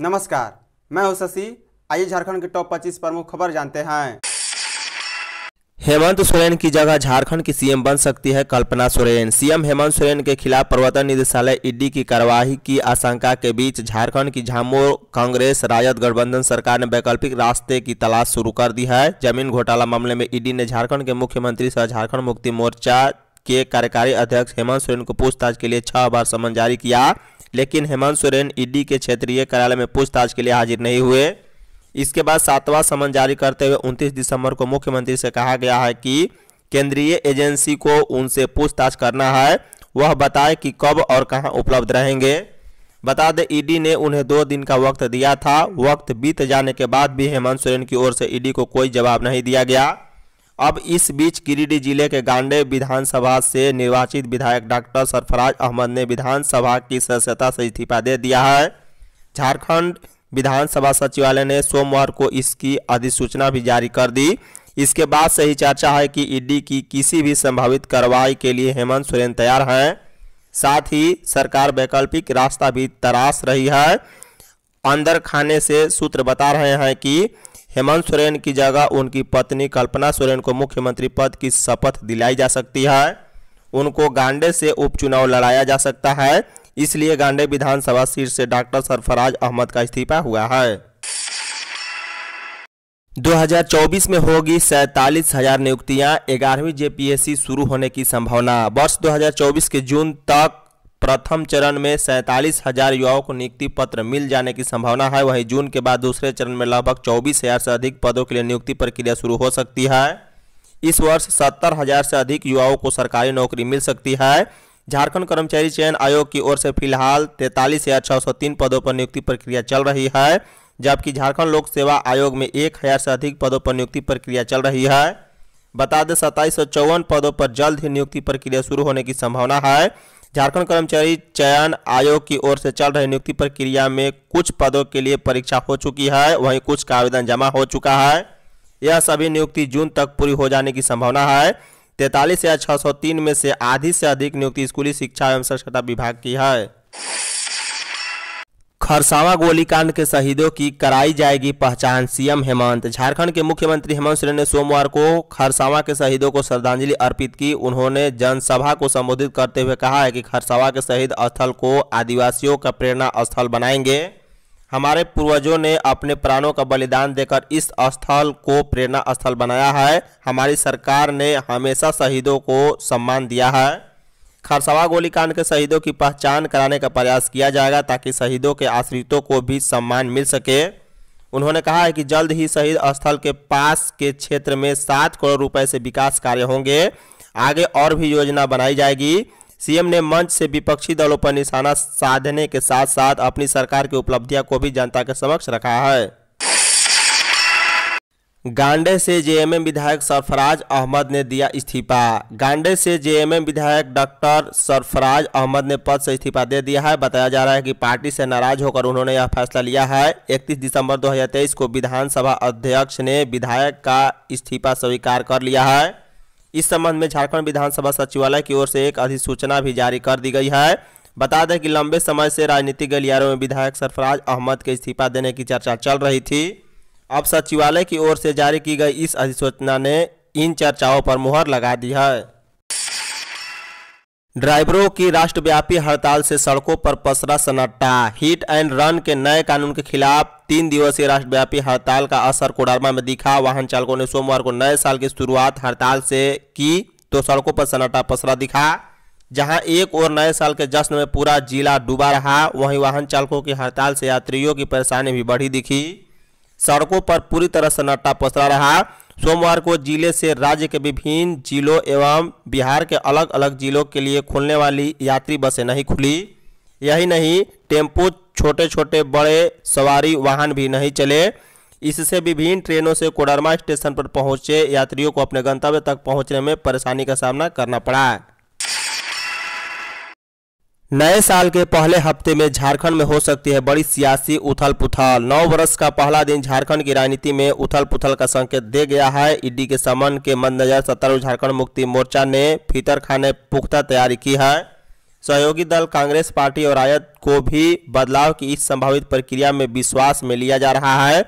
नमस्कार मैं हूं शशि आइए झारखंड के टॉप 25 प्रमुख खबर जानते हैं हेमंत सोरेन की जगह झारखंड की सीएम बन सकती है कल्पना सोरेन सीएम हेमंत सोरेन के खिलाफ प्रवर्तन निदेशालय ईडी की कार्यवाही की आशंका के बीच झारखंड की झामो कांग्रेस राजद गठबंधन सरकार ने वैकल्पिक रास्ते की तलाश शुरू कर दी है जमीन घोटाला मामले में ईडी ने झारखंड के मुख्यमंत्री सह झारखंड मुक्ति मोर्चा के कार्यकारी अध्यक्ष हेमंत सोरेन को पूछताछ के लिए छह बार समन जारी किया लेकिन हेमंत सोरेन ईडी के क्षेत्रीय कार्यालय में पूछताछ के लिए हाजिर नहीं हुए इसके बाद सातवां समन जारी करते हुए 29 दिसंबर को मुख्यमंत्री से कहा गया है कि केंद्रीय एजेंसी को उनसे पूछताछ करना है वह बताए कि कब और कहां उपलब्ध रहेंगे बता दें ईडी ने उन्हें दो दिन का वक्त दिया था वक्त बीत जाने के बाद भी हेमंत सोरेन की ओर से ईडी को कोई जवाब नहीं दिया गया अब इस बीच गिरिडीह जिले के गांडे विधानसभा से निर्वाचित विधायक डॉक्टर सरफराज अहमद ने विधानसभा की सदस्यता से इस्तीफा दे दिया है झारखंड विधानसभा सचिवालय ने सोमवार को इसकी अधिसूचना भी जारी कर दी इसके बाद से ही चर्चा है कि ईडी की किसी भी संभावित कार्रवाई के लिए हेमंत सोरेन तैयार हैं साथ ही सरकार वैकल्पिक रास्ता भी तराश रही है अंदर खाने से सूत्र बता रहे हैं कि हेमंत सोरेन की जगह उनकी पत्नी कल्पना सोरेन को मुख्यमंत्री पद की शपथ दिलाई जा सकती है उनको गांडे से उपचुनाव लड़ाया जा सकता है इसलिए गांडे विधानसभा सीट से डॉक्टर सरफराज अहमद का इस्तीफा हुआ है 2024 में होगी सैतालीस हजार नियुक्तियां ग्यारहवीं जेपीएससी शुरू होने की संभावना वर्ष 2024 के जून तक प्रथम चरण में सैंतालीस हजार युवाओं को नियुक्ति पत्र मिल जाने की संभावना है वहीं जून के बाद दूसरे चरण में लगभग चौबीस हजार से अधिक पदों के लिए नियुक्ति प्रक्रिया शुरू हो सकती है इस वर्ष सत्तर हजार से अधिक युवाओं को सरकारी नौकरी मिल सकती है झारखंड कर्मचारी चयन आयोग की ओर से फिलहाल तैंतालीस हजार छः सौ तीन पदों पर नियुक्ति प्रक्रिया चल रही है जबकि झारखंड लोक सेवा आयोग में एक हजार से अधिक पदों पर नियुक्ति प्रक्रिया चल रही है बता दें सत्ताईस पदों पर जल्द ही नियुक्ति प्रक्रिया शुरू होने की संभावना है झारखंड कर्मचारी चयन आयोग की ओर से चल रही नियुक्ति प्रक्रिया में कुछ पदों के लिए परीक्षा हो चुकी है वहीं कुछ का आवेदन जमा हो चुका है यह सभी नियुक्ति जून तक पूरी हो जाने की संभावना है तैतालीस या 603 में से आधी से अधिक नियुक्ति स्कूली शिक्षा एवं साक्षरता विभाग की है खरसावा गोलीकांड के शहीदों की कराई जाएगी पहचान सीएम हेमंत झारखंड के मुख्यमंत्री हेमंत सोरेन ने सोमवार को खरसावा के शहीदों को श्रद्धांजलि अर्पित की उन्होंने जनसभा को संबोधित करते हुए कहा है कि खरसावा के शहीद स्थल को आदिवासियों का प्रेरणा स्थल बनाएंगे हमारे पूर्वजों ने अपने प्राणों का बलिदान देकर इस स्थल को प्रेरणा स्थल बनाया है हमारी सरकार ने हमेशा शहीदों को सम्मान दिया है खरसवा गोलीकांड के शहीदों की पहचान कराने का प्रयास किया जाएगा ताकि शहीदों के आश्रितों को भी सम्मान मिल सके उन्होंने कहा है कि जल्द ही शहीद स्थल के पास के क्षेत्र में सात करोड़ रुपए से विकास कार्य होंगे आगे और भी योजना बनाई जाएगी सीएम ने मंच से विपक्षी दलों पर निशाना साधने के साथ साथ अपनी सरकार की उपलब्धियां को भी जनता के समक्ष रखा है गांडे से जेएमएम विधायक सरफराज अहमद ने दिया इस्तीफा गांडे से जेएमएम विधायक डॉक्टर सरफराज अहमद ने पद से इस्तीफा दे दिया है बताया जा रहा है कि पार्टी से नाराज होकर उन्होंने यह फैसला लिया है 31 दिसंबर 2023 को विधानसभा अध्यक्ष ने विधायक का इस्तीफा स्वीकार कर लिया है इस संबंध में झारखंड विधानसभा सचिवालय की ओर से एक अधिसूचना भी जारी कर दी गई है बता दें कि लंबे समय से राजनीतिक गलियारों में विधायक सरफराज अहमद के इस्तीफा देने की चर्चा चल रही थी अब सचिवालय की ओर से जारी की गई इस अधिसूचना ने इन चर्चाओं पर मुहर लगा दी है ड्राइवरों की राष्ट्रव्यापी हड़ताल से सड़कों पर पसरा सन्नाटा हिट एंड रन के नए कानून के खिलाफ तीन दिवसीय राष्ट्रव्यापी हड़ताल का असर कोडरमा में दिखा वाहन चालकों ने सोमवार को नए साल की शुरुआत हड़ताल से की तो सड़कों पर सन्नाटा पसरा दिखा जहां एक और नए साल के जश्न में पूरा जिला डूबा रहा वहीं वाहन चालकों की हड़ताल से यात्रियों की परेशानी भी बढ़ी दिखी सड़कों पर पूरी तरह सन्नाटा पसरा रहा सोमवार को जिले से राज्य के विभिन्न जिलों एवं बिहार के अलग अलग जिलों के लिए खुलने वाली यात्री बसें नहीं खुली यही नहीं टेम्पो छोटे छोटे बड़े सवारी वाहन भी नहीं चले इससे विभिन्न ट्रेनों से कोडरमा स्टेशन पर पहुंचे यात्रियों को अपने गंतव्य तक पहुंचने में परेशानी का सामना करना पड़ा नए साल के पहले हफ्ते में झारखंड में हो सकती है बड़ी सियासी उथल पुथल नौ वर्ष का पहला दिन झारखंड की राजनीति में उथल पुथल का संकेत दे गया है ईडी के समन के मद्देनजर सत्तारूढ़ झारखंड मुक्ति मोर्चा ने फीतर खाने पुख्ता तैयारी की है सहयोगी दल कांग्रेस पार्टी और आयत को भी बदलाव की इस संभावित प्रक्रिया में विश्वास में लिया जा रहा है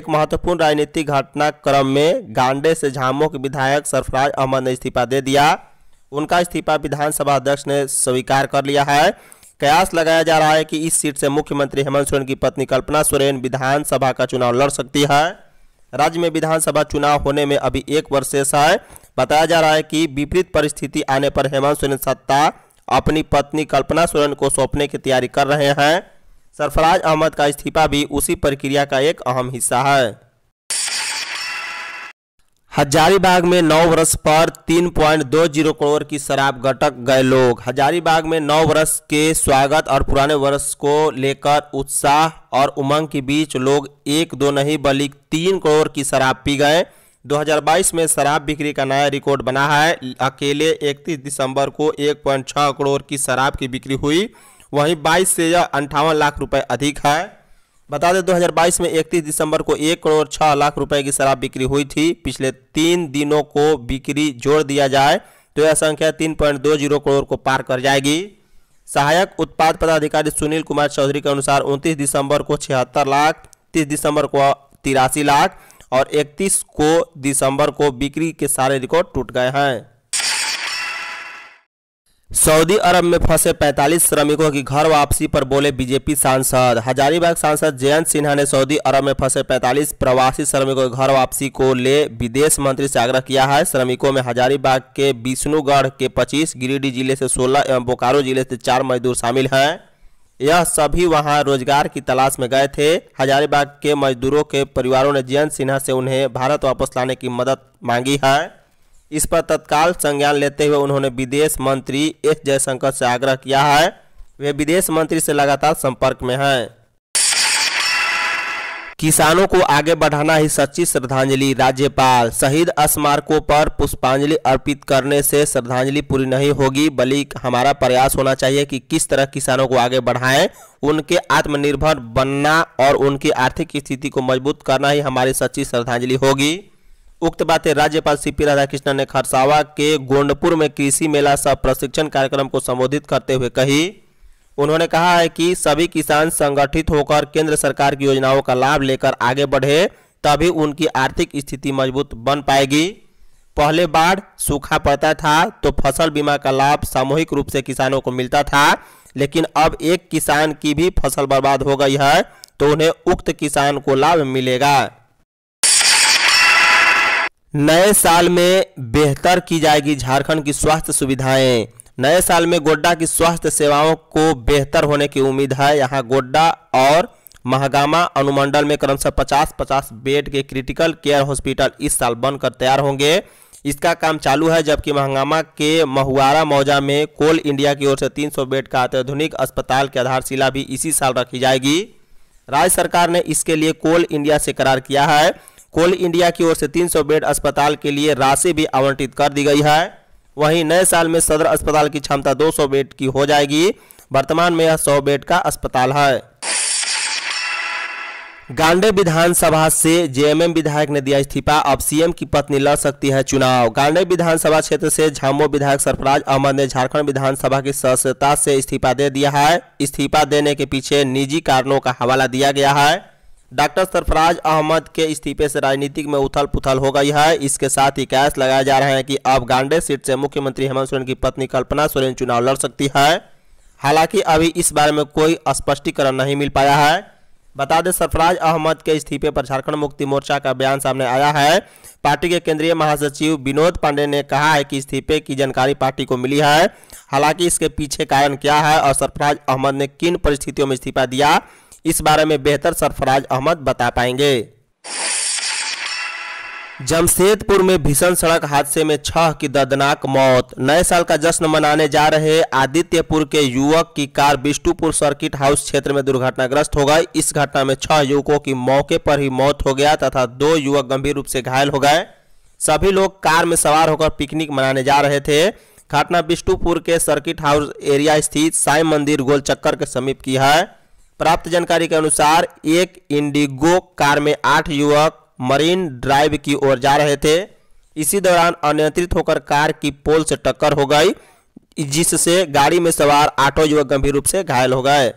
एक महत्वपूर्ण राजनीतिक घटनाक्रम में गांडे से झामो के विधायक सरफराज अहमद ने इस्तीफा दे दिया उनका इस्तीफा विधानसभा अध्यक्ष ने स्वीकार कर लिया है कयास लगाया जा रहा है कि इस सीट से मुख्यमंत्री हेमंत सोरेन की पत्नी कल्पना सोरेन विधानसभा का चुनाव लड़ सकती है राज्य में विधानसभा चुनाव होने में अभी एक वर्ष शेष है बताया जा रहा है कि विपरीत परिस्थिति आने पर हेमंत सोरेन सत्ता अपनी पत्नी कल्पना सोरेन को सौंपने की तैयारी कर रहे हैं सरफराज अहमद का इस्तीफा भी उसी प्रक्रिया का एक अहम हिस्सा है हजारीबाग में नौ वर्ष पर तीन पॉइंट दो जीरो करोड़ की शराब गटक गए लोग हजारीबाग में नौ वर्ष के स्वागत और पुराने वर्ष को लेकर उत्साह और उमंग के बीच लोग एक दो नहीं बल्कि तीन करोड़ की शराब पी गए 2022 में शराब बिक्री का नया रिकॉर्ड बना है अकेले 31 दिसंबर को 1.6 करोड़ की शराब की बिक्री हुई वहीं 22 से यह अंठावन लाख रुपए अधिक है बता दें 2022 में 31 दिसंबर को एक करोड़ छह लाख रुपए की शराब बिक्री हुई थी पिछले तीन दिनों को बिक्री जोड़ दिया जाए तो यह संख्या तीन पॉइंट दो जीरो करोड़ को पार कर जाएगी सहायक उत्पाद पदाधिकारी सुनील कुमार चौधरी के अनुसार 29 दिसंबर को छिहत्तर लाख 30 दिसंबर को तिरासी लाख और 31 को दिसंबर को बिक्री के सारे रिकॉर्ड टूट गए हैं सऊदी अरब में फंसे 45 श्रमिकों की घर वापसी पर बोले बीजेपी सांसद हजारीबाग सांसद जयंत सिन्हा ने सऊदी अरब में फंसे 45 प्रवासी श्रमिकों की घर वापसी को ले विदेश मंत्री से आग्रह किया है श्रमिकों में हजारीबाग के विष्णुगढ़ के 25 गिरिडीह जिले से 16 एवं बोकारो जिले से चार मजदूर शामिल हैं यह सभी वहां रोजगार की तलाश में गए थे हजारीबाग के मजदूरों के परिवारों ने जयंत सिन्हा से उन्हें भारत वापस लाने की मदद मांगी है इस पर तत्काल संज्ञान लेते हुए उन्होंने विदेश मंत्री एस जयशंकर से आग्रह किया है वे विदेश मंत्री से लगातार संपर्क में हैं किसानों को आगे बढ़ाना ही सच्ची श्रद्धांजलि राज्यपाल शहीद स्मारकों पर पुष्पांजलि अर्पित करने से श्रद्धांजलि पूरी नहीं होगी बल्कि हमारा प्रयास होना चाहिए कि किस तरह किसानों को आगे बढ़ाएं उनके आत्मनिर्भर बनना और उनकी आर्थिक स्थिति को मजबूत करना ही हमारी सच्ची श्रद्धांजलि होगी उक्त बातें राज्यपाल सीपी राधाकृष्णन ने खरसावा के गोंडपुर में कृषि मेला सह प्रशिक्षण कार्यक्रम को संबोधित करते हुए कही उन्होंने कहा है कि सभी किसान संगठित होकर केंद्र सरकार की योजनाओं का लाभ लेकर आगे बढ़े तभी उनकी आर्थिक स्थिति मजबूत बन पाएगी पहले बाढ़ सूखा पड़ता था तो फसल बीमा का लाभ सामूहिक रूप से किसानों को मिलता था लेकिन अब एक किसान की भी फसल बर्बाद हो गई है तो उन्हें उक्त किसान को लाभ मिलेगा नए साल में बेहतर की जाएगी झारखंड की स्वास्थ्य सुविधाएं नए साल में गोड्डा की स्वास्थ्य सेवाओं को बेहतर होने की उम्मीद है यहाँ गोड्डा और महागामा अनुमंडल में क्रमशः पचास पचास बेड के क्रिटिकल केयर हॉस्पिटल इस साल बनकर तैयार होंगे इसका काम चालू है जबकि महंगामा के महुआरा मौजा में कोल इंडिया की ओर से 300 बेड का अत्याधुनिक अस्पताल की आधारशिला भी इसी साल रखी जाएगी राज्य सरकार ने इसके लिए कोल इंडिया से करार किया है कोल इंडिया की ओर से 300 बेड अस्पताल के लिए राशि भी आवंटित कर दी गई है वहीं नए साल में सदर अस्पताल की क्षमता 200 बेड की हो जाएगी वर्तमान में यह 100 बेड का अस्पताल है गांडे विधानसभा से जेएमएम विधायक ने दिया इस्तीफा अब सीएम की पत्नी लड़ सकती है चुनाव गांडे विधानसभा क्षेत्र से झामो विधायक सरफराज अहमद ने झारखंड विधानसभा की सदस्यता से इस्तीफा दे दिया है इस्तीफा देने के पीछे निजी कारणों का हवाला दिया गया है डॉक्टर सरफराज अहमद के इस्तीफे से राजनीतिक में उथल पुथल हो गई है इसके साथ ही कैश लगाए जा रहे हैं कि अब गांडे सीट से मुख्यमंत्री हेमंत सोरेन की पत्नी कल्पना सोरेन चुनाव लड़ सकती है हालांकि अभी इस बारे में कोई स्पष्टीकरण नहीं मिल पाया है बता दें सरफराज अहमद के इस्तीफे पर झारखंड मुक्ति मोर्चा का बयान सामने आया है पार्टी के केंद्रीय महासचिव विनोद पांडे ने कहा है कि इस्तीफे की जानकारी पार्टी को मिली है हालांकि इसके पीछे कारण क्या है और सरफराज अहमद ने किन परिस्थितियों में इस्तीफा दिया इस बारे में बेहतर सरफराज अहमद बता पाएंगे जमशेदपुर में भीषण सड़क हादसे में छह की दर्दनाक मौत नए साल का जश्न मनाने जा रहे आदित्यपुर के युवक की कार बिष्टुपुर सर्किट हाउस क्षेत्र में दुर्घटनाग्रस्त हो गई इस घटना में छह युवकों की मौके पर ही मौत हो गया तथा दो युवक गंभीर रूप से घायल हो गए सभी लोग कार में सवार होकर पिकनिक मनाने जा रहे थे घटना बिष्टुपुर के सर्किट हाउस एरिया स्थित साई मंदिर गोल चक्कर के समीप की है प्राप्त जानकारी के अनुसार एक इंडिगो कार में आठ युवक मरीन ड्राइव की ओर जा रहे थे इसी दौरान अनियंत्रित होकर कार की पोल से टक्कर हो गई जिससे गाड़ी में सवार आठों युवक गंभीर रूप से घायल हो गए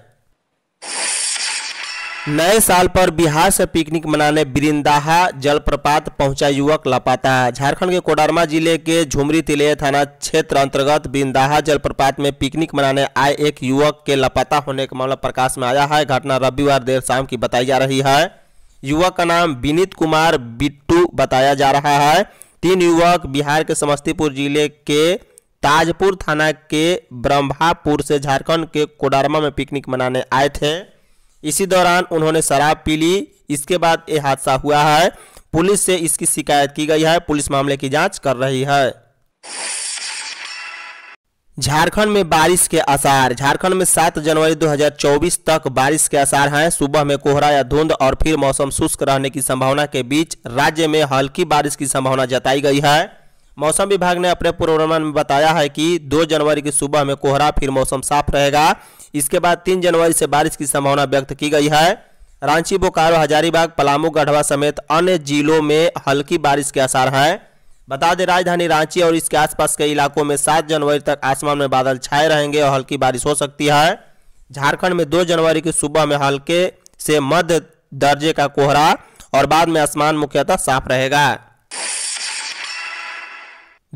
नए साल पर बिहार से पिकनिक मनाने बिरिंदाहा जलप्रपात पहुंचा युवक लापता झारखंड के कोडरमा जिले के झुमरी तिले थाना क्षेत्र अंतर्गत बिरिंदाहा जलप्रपात में पिकनिक मनाने आए एक युवक के लापता होने का मामला प्रकाश में आया है घटना रविवार देर शाम की बताई जा रही है युवक का नाम विनीत कुमार बिट्टू बताया जा रहा है तीन युवक बिहार के समस्तीपुर जिले के ताजपुर थाना के ब्रह्मापुर से झारखंड के कोडरमा में पिकनिक मनाने आए थे इसी दौरान उन्होंने शराब पी ली इसके बाद यह हादसा हुआ है पुलिस से इसकी शिकायत की गई है पुलिस मामले की जांच कर रही है झारखंड में बारिश के आसार झारखंड में 7 जनवरी 2024 तक बारिश के आसार हैं सुबह में कोहरा या धुंध और फिर मौसम शुष्क रहने की संभावना के बीच राज्य में हल्की बारिश की संभावना जताई गई है मौसम विभाग ने अपने पूर्वानुमान में बताया है कि 2 जनवरी की सुबह में कोहरा फिर मौसम साफ रहेगा इसके बाद तीन जनवरी से बारिश की संभावना व्यक्त की गई है रांची बोकारो हजारीबाग पलामू गढ़वा समेत अन्य जिलों में हल्की बारिश के आसार हैं बता दें राजधानी रांची और इसके आसपास के इलाकों में सात जनवरी तक आसमान में बादल छाए रहेंगे और हल्की बारिश हो सकती है झारखंड में दो जनवरी की सुबह में हल्के से मध्य दर्जे का कोहरा और बाद में आसमान मुख्यतः साफ रहेगा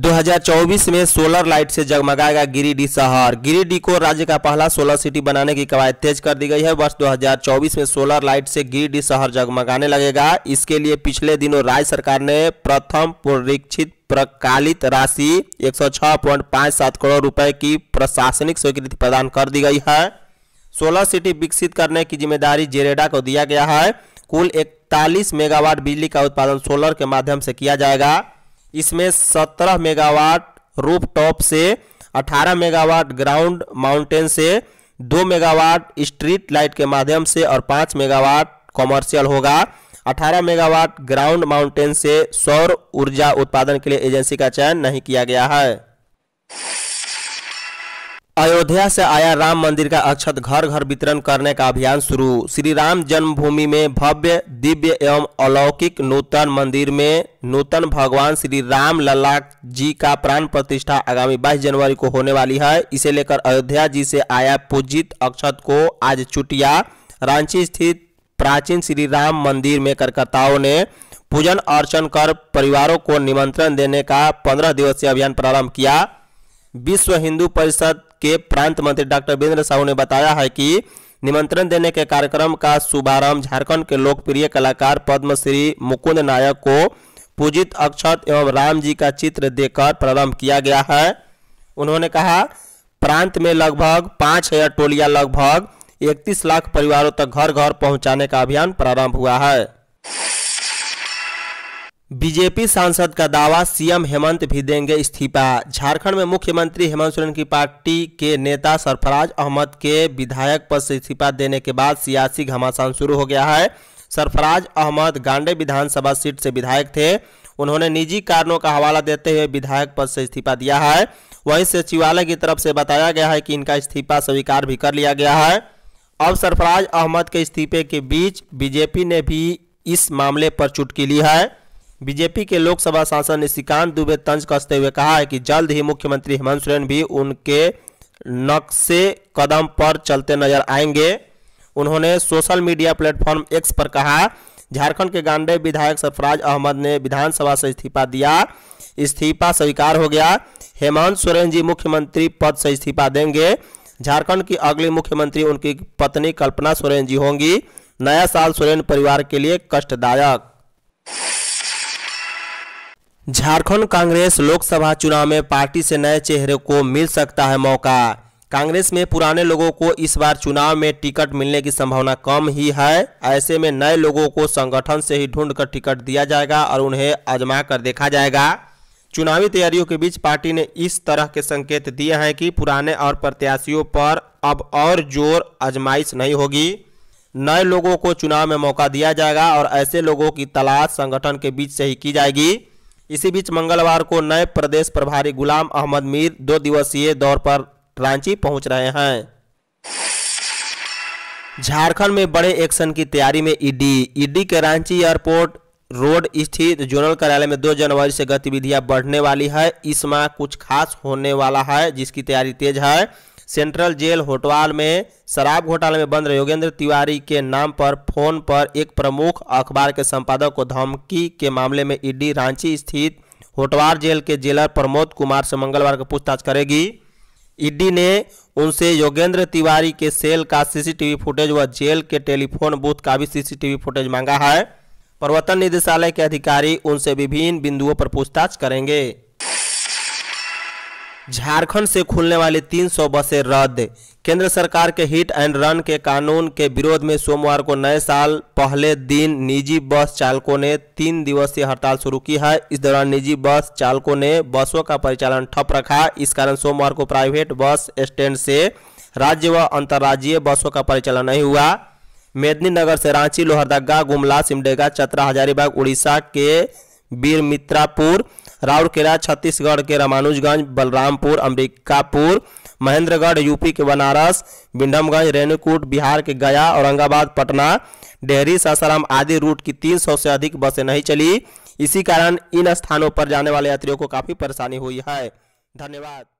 2024 में सोलर लाइट से जगमगाएगा गिरिडीह शहर गिरिडीह को राज्य का पहला सोलर सिटी बनाने की कवायद तेज कर दी गई है वर्ष 2024 में सोलर लाइट से गिरिडीह शहर जगमगाने लगेगा इसके लिए पिछले दिनों राज्य सरकार ने प्रथम पुनरीक्षित प्रकालित राशि 106.57 करोड़ रुपए की प्रशासनिक स्वीकृति प्रदान कर दी गई है सोलर सिटी विकसित करने की जिम्मेदारी जेरेडा को दिया गया है कुल इकतालीस मेगावाट बिजली का उत्पादन सोलर के माध्यम से किया जाएगा इसमें 17 मेगावाट रूप टॉप से 18 मेगावाट ग्राउंड माउंटेन से 2 मेगावाट स्ट्रीट लाइट के माध्यम से और 5 मेगावाट कॉमर्शियल होगा 18 मेगावाट ग्राउंड माउंटेन से सौर ऊर्जा उत्पादन के लिए एजेंसी का चयन नहीं किया गया है अयोध्या से आया राम मंदिर का अक्षत घर घर वितरण करने का अभियान शुरू श्री राम जन्मभूमि में भव्य दिव्य एवं अलौकिक नूतन मंदिर में नूतन भगवान श्री राम लला जी का प्राण प्रतिष्ठा आगामी 22 जनवरी को होने वाली है इसे लेकर अयोध्या जी से आया पूजित अक्षत को आज चुटिया रांची स्थित प्राचीन श्री राम मंदिर में कार्यकर्ताओं ने पूजन अर्चन कर परिवारों को निमंत्रण देने का पंद्रह दिवसीय अभियान प्रारंभ किया विश्व हिंदू परिषद के प्रांत मंत्री डॉक्टर वीरेंद्र साहू ने बताया है कि निमंत्रण देने के कार्यक्रम का शुभारंभ झारखंड के लोकप्रिय कलाकार पद्मश्री मुकुंद नायक को पूजित अक्षत एवं राम जी का चित्र देकर प्रारंभ किया गया है उन्होंने कहा प्रांत में लगभग पाँच हजार टोलियां लगभग इकतीस लाख परिवारों तक घर घर पहुंचाने का अभियान प्रारंभ हुआ है बीजेपी सांसद का दावा सीएम हेमंत भी देंगे इस्तीफा झारखंड में मुख्यमंत्री हेमंत सोरेन की पार्टी के नेता सरफराज अहमद के विधायक पद से इस्तीफा देने के बाद सियासी घमासान शुरू हो गया है सरफराज अहमद गांडे विधानसभा सीट से विधायक थे उन्होंने निजी कारणों का हवाला देते हुए विधायक पद से इस्तीफा दिया है वहीं सचिवालय की तरफ से बताया गया है कि इनका इस्तीफा स्वीकार भी कर लिया गया है अब सरफराज अहमद के इस्तीफे के बीच बीजेपी ने भी इस मामले पर चुटकी ली है बीजेपी के लोकसभा सांसद निशिकांत दुबे तंज कसते हुए कहा है कि जल्द ही मुख्यमंत्री हेमंत सोरेन भी उनके नक्शे कदम पर चलते नजर आएंगे उन्होंने सोशल मीडिया प्लेटफॉर्म एक्स पर कहा झारखंड के गांडे विधायक सरफराज अहमद ने विधानसभा से इस्तीफा दिया इस्तीफा स्वीकार हो गया हेमंत सोरेन जी मुख्यमंत्री पद से इस्तीफा देंगे झारखंड की अगली मुख्यमंत्री उनकी पत्नी कल्पना सोरेन जी होंगी नया साल सोरेन परिवार के लिए कष्टदायक झारखंड कांग्रेस लोकसभा चुनाव में पार्टी से नए चेहरे को मिल सकता है मौका कांग्रेस में पुराने लोगों को इस बार चुनाव में टिकट मिलने की संभावना कम ही है ऐसे में नए लोगों को संगठन से ही ढूंढकर टिकट दिया जाएगा और उन्हें आजमा कर देखा जाएगा चुनावी तैयारियों के बीच पार्टी ने इस तरह के संकेत दिए हैं कि पुराने और प्रत्याशियों पर अब और जोर आजमाइश नहीं होगी नए लोगों को चुनाव में मौका दिया जाएगा और ऐसे लोगों की तलाश संगठन के बीच से ही की जाएगी इसी बीच मंगलवार को नए प्रदेश प्रभारी गुलाम अहमद मीर दो दिवसीय दौर पर रांची पहुंच रहे हैं झारखंड में बड़े एक्शन की तैयारी में ईडी ईडी के रांची एयरपोर्ट रोड स्थित जोनल कार्यालय में 2 जनवरी से गतिविधियां बढ़ने वाली है इस माह कुछ खास होने वाला है जिसकी तैयारी तेज है सेंट्रल जेल होटवाल में शराब घोटाले में बंद योगेंद्र तिवारी के नाम पर फोन पर एक प्रमुख अखबार के संपादक को धमकी के मामले में ईडी रांची स्थित होटवार जेल के जेलर प्रमोद कुमार से मंगलवार को पूछताछ करेगी ईडी ने उनसे योगेंद्र तिवारी के सेल का सीसीटीवी फुटेज व जेल के टेलीफोन बूथ का भी सीसीटीवी फुटेज मांगा है प्रवर्तन निदेशालय के अधिकारी उनसे विभिन्न बिंदुओं पर पूछताछ करेंगे झारखंड से खुलने वाली 300 बसें रद्द केंद्र सरकार के हिट एंड रन के कानून के विरोध में सोमवार को नए साल पहले दिन निजी बस चालकों ने तीन दिवसीय हड़ताल शुरू की है इस दौरान निजी बस चालकों ने बसों का परिचालन ठप रखा इस कारण सोमवार को प्राइवेट बस स्टैंड से राज्य व अंतर्राज्यीय बसों का परिचालन नहीं हुआ मेदिनीनगर से रांची लोहरदगा गुमला सिमडेगा चतरा हजारीबाग उड़ीसा के बीर मित्रापुर राउरकेला छत्तीसगढ़ के रामानुजगंज बलरामपुर अम्बिकापुर महेंद्रगढ़ यूपी के बनारस बिंडमगंज रेणुकूट बिहार के गया औरंगाबाद पटना डेहरी सासाराम आदि रूट की 300 से अधिक बसें नहीं चली इसी कारण इन स्थानों पर जाने वाले यात्रियों को काफ़ी परेशानी हुई है धन्यवाद